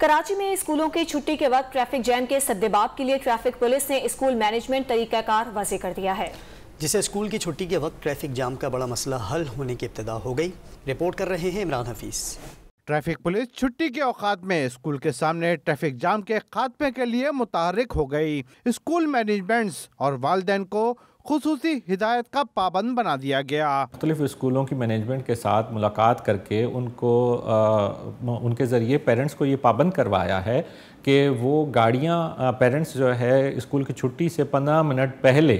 कराची में स्कूलों की छुट्टी के वक्त ट्रैफिक जैम के सद्देबाब के लिए ट्रैफिक पुलिस ने स्कूल मैनेजमेंट तरीकाकार वजह कर दिया है जिसे स्कूल की छुट्टी के वक्त ट्रैफिक जाम का बड़ा मसला हल होने की इब्तदा हो गई रिपोर्ट कर रहे हैं इमरान हफीज़ ट्रैफिक पुलिस छुट्टी के औकात में स्कूल के सामने ट्रैफिक जाम के खात्मे के लिए मुतहरक हो गई स्कूल मैनेजमेंट्स और वालदे को खसूस हिदायत का पाबंद बना दिया गया मुख्तलिफ स्कूलों की मैनेजमेंट के साथ मुलाकात करके उनको आ, उनके ज़रिए पेरेंट्स को ये पाबंद करवाया है कि वो गाड़ियाँ पेरेंट्स जो है स्कूल की छुट्टी से पंद्रह मिनट पहले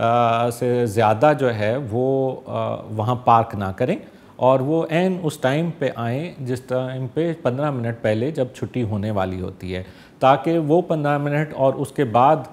आ, से ज़्यादा जो है वो वहाँ पार्क ना करें और वो एन उस टाइम पे आए जिस टाइम पे 15 मिनट पहले जब छुट्टी होने वाली होती है ताकि वो 15 मिनट और उसके बाद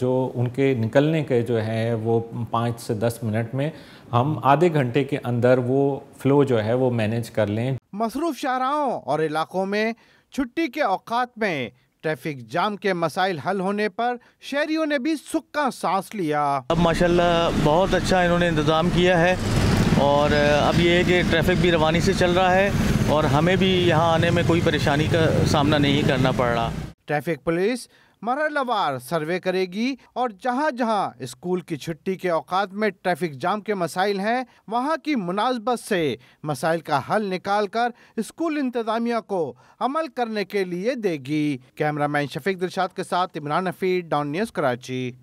जो उनके निकलने के जो है वो पाँच से दस मिनट में हम आधे घंटे के अंदर वो फ्लो जो है वो मैनेज कर लें मसरूफ़ शाहराहों और इलाकों में छुट्टी के अवकात में ट्रैफिक जाम के मसाइल हल होने पर शहरियों ने भी सुख का सांस लिया अब माशाल्लाह बहुत अच्छा इन्होंने इंतज़ाम किया है और अब ये है कि ट्रैफिक भी रवानी से चल रहा है और हमें भी यहाँ आने में कोई परेशानी का सामना नहीं करना पड़ रहा ट्रैफिक पुलिस मरलवार सर्वे करेगी और जहाँ जहाँ स्कूल की छुट्टी के औकात में ट्रैफिक जाम के मसाइल हैं वहाँ की मुनासबत से मसाइल का हल निकाल कर स्कूल इंतजामिया को अमल करने के लिए देगी कैमरामैन शफीक दिलशाद के साथ इमरान हफीद डॉन न्यूज़ कराची